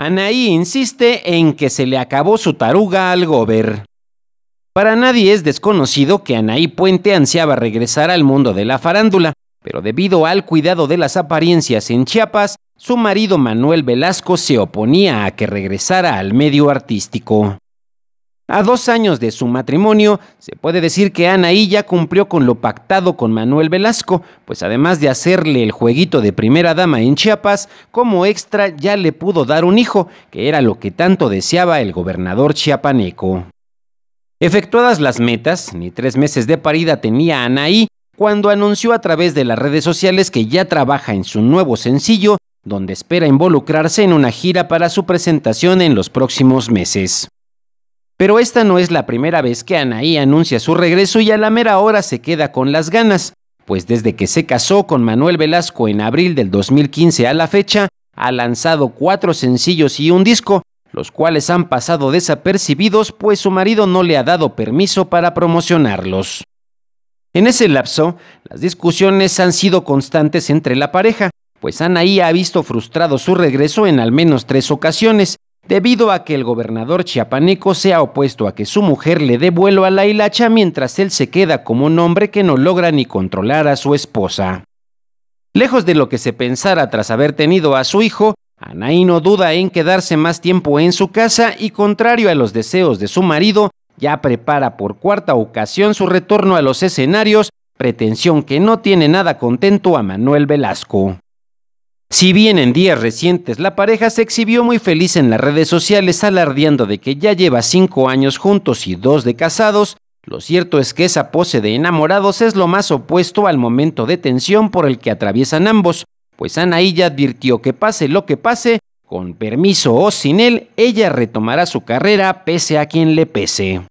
Anaí insiste en que se le acabó su taruga al Gober. Para nadie es desconocido que Anaí Puente ansiaba regresar al mundo de la farándula, pero debido al cuidado de las apariencias en Chiapas, su marido Manuel Velasco se oponía a que regresara al medio artístico. A dos años de su matrimonio, se puede decir que Anaí ya cumplió con lo pactado con Manuel Velasco, pues además de hacerle el jueguito de primera dama en Chiapas, como extra ya le pudo dar un hijo, que era lo que tanto deseaba el gobernador chiapaneco. Efectuadas las metas, ni tres meses de parida tenía Anaí cuando anunció a través de las redes sociales que ya trabaja en su nuevo sencillo, donde espera involucrarse en una gira para su presentación en los próximos meses. Pero esta no es la primera vez que Anaí anuncia su regreso y a la mera hora se queda con las ganas, pues desde que se casó con Manuel Velasco en abril del 2015 a la fecha, ha lanzado cuatro sencillos y un disco, los cuales han pasado desapercibidos pues su marido no le ha dado permiso para promocionarlos. En ese lapso, las discusiones han sido constantes entre la pareja, pues Anaí ha visto frustrado su regreso en al menos tres ocasiones, debido a que el gobernador chiapaneco se ha opuesto a que su mujer le dé vuelo a la hilacha mientras él se queda como un hombre que no logra ni controlar a su esposa. Lejos de lo que se pensara tras haber tenido a su hijo, Anaí no duda en quedarse más tiempo en su casa y contrario a los deseos de su marido, ya prepara por cuarta ocasión su retorno a los escenarios, pretensión que no tiene nada contento a Manuel Velasco. Si bien en días recientes la pareja se exhibió muy feliz en las redes sociales alardeando de que ya lleva cinco años juntos y dos de casados, lo cierto es que esa pose de enamorados es lo más opuesto al momento de tensión por el que atraviesan ambos, pues Anaí advirtió que pase lo que pase, con permiso o sin él, ella retomará su carrera pese a quien le pese.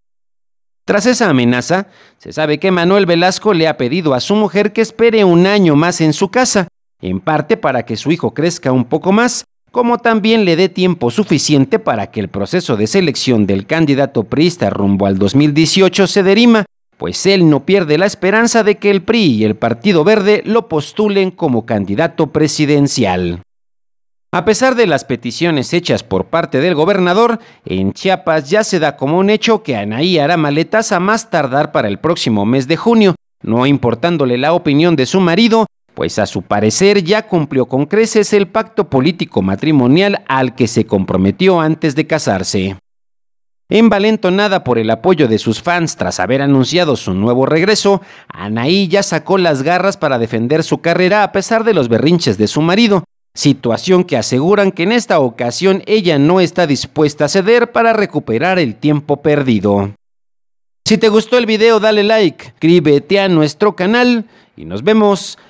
Tras esa amenaza, se sabe que Manuel Velasco le ha pedido a su mujer que espere un año más en su casa, en parte para que su hijo crezca un poco más, como también le dé tiempo suficiente para que el proceso de selección del candidato priista rumbo al 2018 se derima, pues él no pierde la esperanza de que el PRI y el Partido Verde lo postulen como candidato presidencial. A pesar de las peticiones hechas por parte del gobernador, en Chiapas ya se da como un hecho que Anaí hará maletas a más tardar para el próximo mes de junio, no importándole la opinión de su marido, pues a su parecer ya cumplió con creces el pacto político matrimonial al que se comprometió antes de casarse. Envalentonada por el apoyo de sus fans tras haber anunciado su nuevo regreso, Anaí ya sacó las garras para defender su carrera a pesar de los berrinches de su marido, situación que aseguran que en esta ocasión ella no está dispuesta a ceder para recuperar el tiempo perdido. Si te gustó el video dale like, críbete a nuestro canal y nos vemos